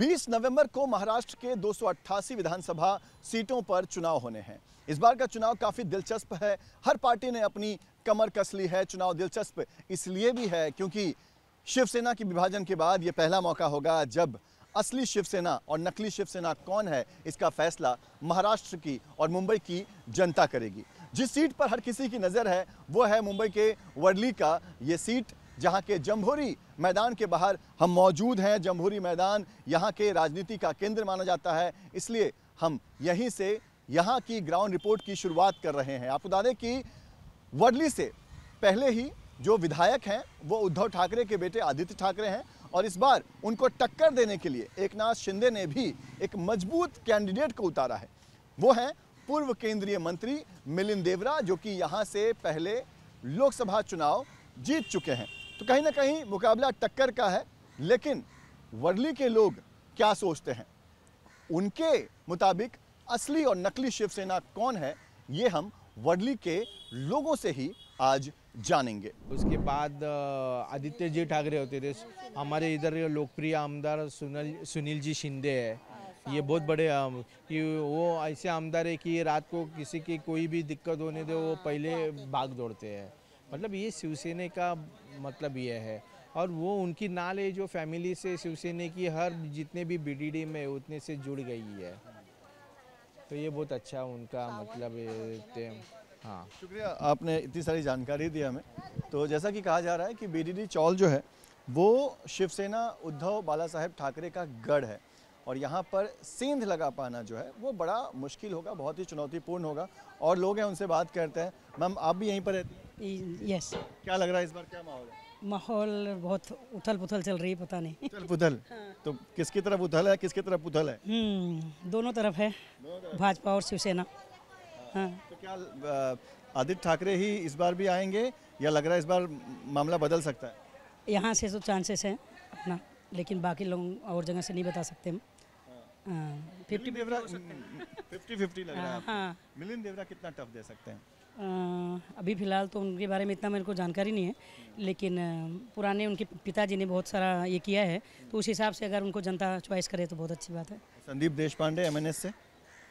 20 नवंबर को महाराष्ट्र के दो विधानसभा सीटों पर चुनाव होने हैं इस बार का चुनाव काफी दिलचस्प है हर पार्टी ने अपनी कमर कस ली है चुनाव दिलचस्प इसलिए भी है क्योंकि शिवसेना के विभाजन के बाद यह पहला मौका होगा जब असली शिवसेना और नकली शिवसेना कौन है इसका फैसला महाराष्ट्र की और मुंबई की जनता करेगी जिस सीट पर हर किसी की नज़र है वो है मुंबई के वर्ली का ये सीट जहां के जमहूरी मैदान के बाहर हम मौजूद हैं जमहूरी मैदान यहां के राजनीति का केंद्र माना जाता है इसलिए हम यहीं से यहां की ग्राउंड रिपोर्ट की शुरुआत कर रहे हैं आपको बता दें कि वडली से पहले ही जो विधायक हैं वो उद्धव ठाकरे के बेटे आदित्य ठाकरे हैं और इस बार उनको टक्कर देने के लिए एक शिंदे ने भी एक मजबूत कैंडिडेट को उतारा है वो हैं पूर्व केंद्रीय मंत्री मिलिंद देवरा जो कि यहाँ से पहले लोकसभा चुनाव जीत चुके हैं तो कहीं ना कहीं मुकाबला टक्कर का है लेकिन वर्ली के लोग क्या सोचते हैं उनके मुताबिक असली और नकली शिवसेना कौन है ये हम वर्ली के लोगों से ही आज जानेंगे उसके बाद आदित्य जी ठाकरे होते थे हमारे इधर लोकप्रिय आमदार सुनील सुनील जी शिंदे है ये बहुत बड़े कि वो ऐसे आमदार है कि रात को किसी की कोई भी दिक्कत होने दे वो पहले भाग दौड़ते हैं मतलब ये शिवसेना का मतलब यह है और वो उनकी नाले जो फैमिली से शिवसेना की हर जितने भी बीडीडी में उतने से जुड़ गई है तो ये बहुत अच्छा उनका मतलब हाँ शुक्रिया आपने इतनी सारी जानकारी दी हमें तो जैसा कि कहा जा रहा है कि बीडीडी चौल जो है वो शिवसेना उद्धव बाला साहेब ठाकरे का गढ़ है और यहाँ पर सेंध लगा पाना जो है वो बड़ा मुश्किल होगा बहुत ही चुनौतीपूर्ण होगा और लोग हैं उनसे बात करते हैं मैम आप भी यहीं पर रहती हैं यस क्या लग रहा है इस बार क्या माहौल है माहौल बहुत उथल पुथल चल रही है पता नहीं उथल पुथल हाँ। तो किसकी तरफ उथल है किसकी तरफ उथल है हम्म, दोनों तरफ है भाजपा और शिवसेना हाँ। हाँ। तो क्या आदित्य ठाकरे ही इस बार भी आएंगे या लग रहा है इस बार मामला बदल सकता है यहाँ से तो चांसेस हैं अपना लेकिन बाकी लोग और जगह से नहीं बता सकते हम हाँ, हम्म, हाँ, हाँ। देवरा कितना टफ दे सकते हैं अभी फ़िलहाल तो उनके बारे में इतना मेरे को जानकारी नहीं है लेकिन पुराने उनके पिताजी ने बहुत सारा ये किया है तो उस हिसाब से अगर उनको जनता चॉइस करे तो बहुत अच्छी बात है संदीप देश पांडे एम से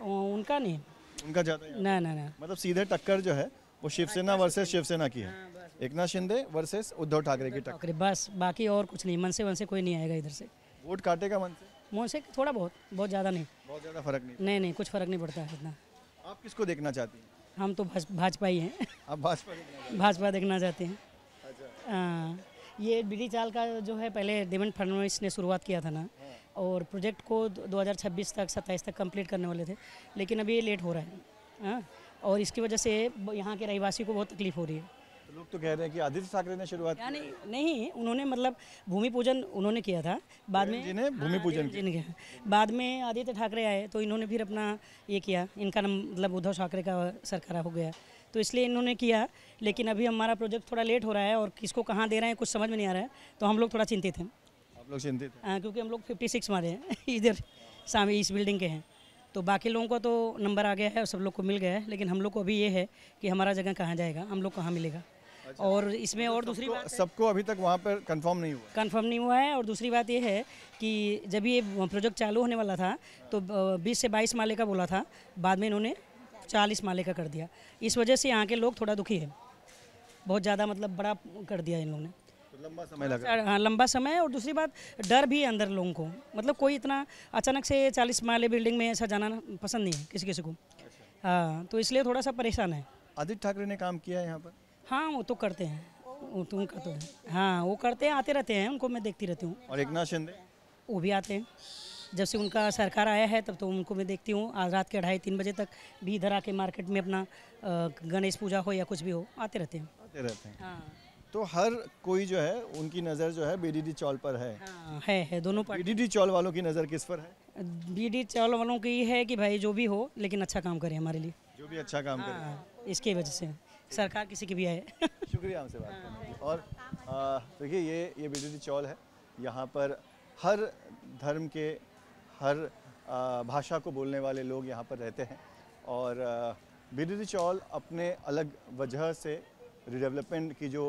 उनका नहीं उनका ज़्यादा ना ना ना मतलब सीधे टक्कर जो है वो शिवसेना वर्सेज शिवसेना की है एक नाथ शिंदे वर्सेज उद्धव ठाकरे की टक्कर बस बाकी और कुछ नहीं मन से मन से कोई नहीं आएगा इधर से वोट काटेगा मन से मुँह से थोड़ा बहुत बहुत ज़्यादा नहीं बहुत ज़्यादा फर्क नहीं नहीं नहीं कुछ फर्क नहीं पड़ता है इतना आप किसको देखना चाहते हैं हम तो भाजपा ही हैं आप भाजपा भाजपा देखना चाहते हैं अच्छा ये बीडी चाल का जो है पहले देवेंद्र फडनवीस ने शुरुआत किया था ना हाँ। और प्रोजेक्ट को 2026 तक 27 तक कंप्लीट करने वाले थे लेकिन अभी ये लेट हो रहा है आ? हाँ, और इसकी वजह से यहाँ के रहवासी को बहुत तकलीफ हो रही है तो लोग तो कह रहे हैं कि आदित्य ठाकरे ने शुरुआत यानी नहीं उन्होंने मतलब भूमि पूजन उन्होंने किया था बाद में जिन्हें भूमि हाँ, पूजन जिनके बाद में आदित्य ठाकरे आए तो इन्होंने फिर अपना ये किया इनका नाम मतलब उद्धव ठाकरे का सरकार हो गया तो इसलिए इन्होंने किया लेकिन अभी हमारा प्रोजेक्ट थोड़ा लेट हो रहा है और किसको कहाँ दे रहे हैं कुछ समझ में नहीं आ रहा है तो हम लोग थोड़ा चिंतित हैं आप लोग चिंतित हैं हाँ, क्योंकि हम लोग फिफ्टी सिक्स मारे हैं इधर सामने इस बिल्डिंग के हैं तो बाकी लोगों को तो नंबर आ गया है और सब लोग को मिल गया है लेकिन हम लोग को अभी ये है कि हमारा जगह कहाँ जाएगा हम लोग कहाँ मिलेगा और इसमें और दूसरी बात सबको अभी तक वहाँ पर कंफर्म नहीं हुआ कंफर्म नहीं हुआ है और दूसरी बात यह है कि जब ये प्रोजेक्ट चालू होने वाला था तो 20 से 22 माले का बोला था बाद में इन्होंने 40 माले का कर दिया इस वजह से यहाँ के लोग थोड़ा दुखी है बहुत ज़्यादा मतलब बड़ा कर दिया इन लोगों ने तो लंबा समय लगा हाँ, हाँ लंबा समय और दूसरी बात डर भी है अंदर लोगों को मतलब कोई इतना अचानक से चालीस माले बिल्डिंग में ऐसा जाना पसंद नहीं है किसी किसी को अच्छा। हाँ तो इसलिए थोड़ा सा परेशान है आदित्य ठाकरे ने काम किया है यहाँ पर हाँ वो तो करते हैं वो तुम करते तो- हैं हाँ वो करते हैं आते रहते हैं उनको मैं देखती रहती हूँ और एक नाथ शिंदे वो भी आते हैं जब से उनका सरकार आया है तब तो उनको मैं देखती हूँ आज रात के ढाई तीन बजे तक भी इधर आके मार्केट में अपना गणेश पूजा हो या कुछ भी हो आते रहते हैं आते रहते हैं हाँ तो हर कोई जो है उनकी नज़र जो है बीडीडी चौल पर है हाँ, है है दोनों पर बीडीडी चौल वालों की नज़र किस पर है डी चौल वालों की है कि भाई जो भी हो लेकिन अच्छा काम करे हमारे लिए जो भी अच्छा काम करे हाँ, इसकी वजह से सरकार किसी की भी है शुक्रिया हमसे बात करने की और देखिए ये ये बीडीडी चौल है यहाँ पर हर धर्म के हर भाषा को बोलने वाले लोग यहाँ पर रहते हैं और बीडीडी चौल अपने अलग वजह से रिडेवलपमेंट की जो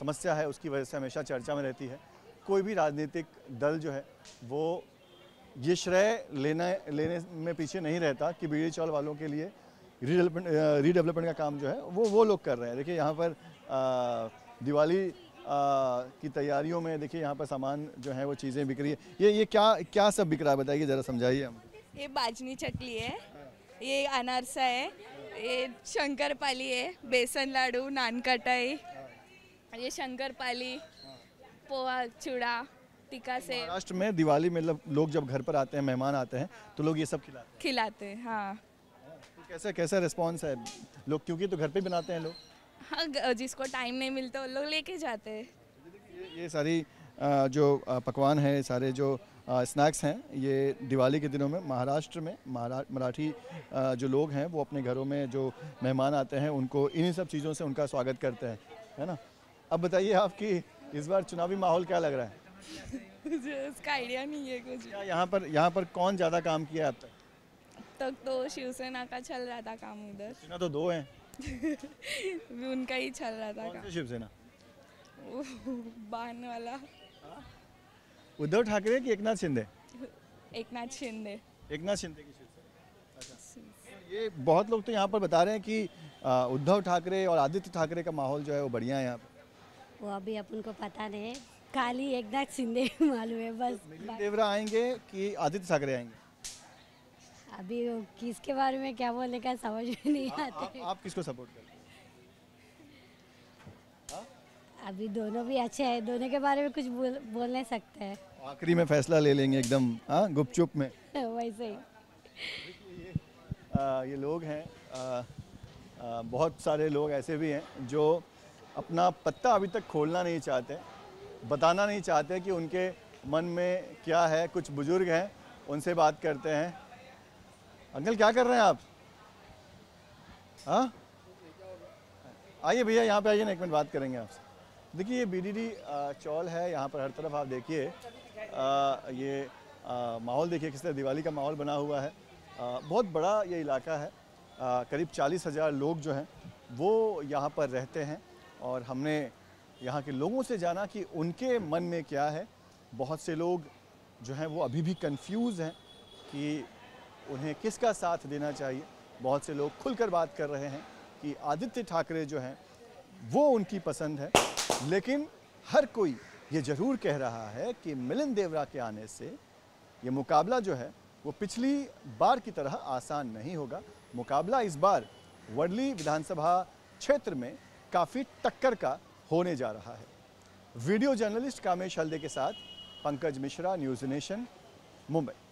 समस्या है उसकी वजह से हमेशा चर्चा में रहती है कोई भी राजनीतिक दल जो है वो ये श्रेय लेना लेने में पीछे नहीं रहता कि बीड़ी चौल वालों के लिए रीडेवलपमेंट रीडेवलपमेंट uh, का काम जो है वो वो लोग कर रहे हैं देखिए यहाँ पर आ, दिवाली आ, की तैयारियों में देखिए यहाँ पर सामान जो है वो चीज़ें बिक रही है ये ये क्या क्या सब बिक रहा है बताइए ज़रा समझाइए हम ये बाजनी चटली है ये अनारसा है ये शंकर पाली है बेसन लाडू नान कटाई ये शंकर पाली पोहा चूड़ा टिका से महाराष्ट्र में दिवाली में मतलब लोग जब घर पर आते हैं मेहमान आते हैं तो लोग ये सब खिलाते हैं खिलाते हैं हाँ कैसा कैसा रिस्पॉन्स है लोग क्योंकि तो घर पे बनाते हैं लोग हाँ जिसको टाइम नहीं मिलता उन लोग लेके जाते हैं ये, ये सारी जो पकवान है सारे जो स्नैक्स हैं ये दिवाली के दिनों में महाराष्ट्र में मराठी जो लोग हैं वो अपने घरों में जो मेहमान आते हैं उनको इन्हीं सब चीज़ों से उनका स्वागत करते हैं है ना अब बताइए आपकी इस बार चुनावी माहौल क्या लग रहा है इसका आइडिया नहीं है कुछ यहाँ पर यहाँ पर कौन ज़्यादा काम किया है आप तक तक तो शिवसेना का चल रहा था काम उधर तो दो हैं उनका ही चल रहा था काम शिवसेना बान वाला उद्धव ठाकरे की एक नाथ शिंदे एक नाथ शिंदे नाथ शिंदे की अच्छा ये बहुत लोग तो यहाँ पर बता रहे हैं कि उद्धव ठाकरे और आदित्य ठाकरे का माहौल जो है वो बढ़िया है यहाँ पर वो अभी अपन को पता नहीं खाली नाथ शिंदे मालूम है बस तो देवरा आएंगे कि आदित्य ठाकरे आएंगे अभी किसके बारे में क्या बोले का समझ में नहीं आ, आते आ, आप किसको सपोर्ट करते हाँ? अभी दोनों भी अच्छे हैं दोनों के बारे में कुछ बोल बोल नहीं सकते हैं आखिरी में फैसला ले लेंगे एकदम हाँ, गुपचुप में वैसे ही आ, ये लोग हैं बहुत सारे लोग ऐसे भी हैं जो अपना पत्ता अभी तक खोलना नहीं चाहते बताना नहीं चाहते कि उनके मन में क्या है कुछ बुज़ुर्ग हैं उनसे बात करते हैं अंकल क्या कर रहे हैं आप हाँ आइए भैया यहाँ पे आइए ना एक मिनट बात करेंगे आपसे देखिए ये बीडीडी चौल है यहाँ पर हर तरफ आप देखिए ये माहौल देखिए किस तरह दिवाली का माहौल बना हुआ है आ, बहुत बड़ा ये इलाका है आ, करीब चालीस हज़ार लोग जो हैं वो यहाँ पर रहते हैं और हमने यहाँ के लोगों से जाना कि उनके मन में क्या है बहुत से लोग जो हैं वो अभी भी कन्फ्यूज़ हैं कि उन्हें किसका साथ देना चाहिए बहुत से लोग खुलकर बात कर रहे हैं कि आदित्य ठाकरे जो हैं वो उनकी पसंद है लेकिन हर कोई ये जरूर कह रहा है कि मिलिंद देवरा के आने से ये मुकाबला जो है वो पिछली बार की तरह आसान नहीं होगा मुकाबला इस बार वर्ली विधानसभा क्षेत्र में काफ़ी टक्कर का होने जा रहा है वीडियो जर्नलिस्ट कामेश हल्दे के साथ पंकज मिश्रा न्यूज़ नेशन मुंबई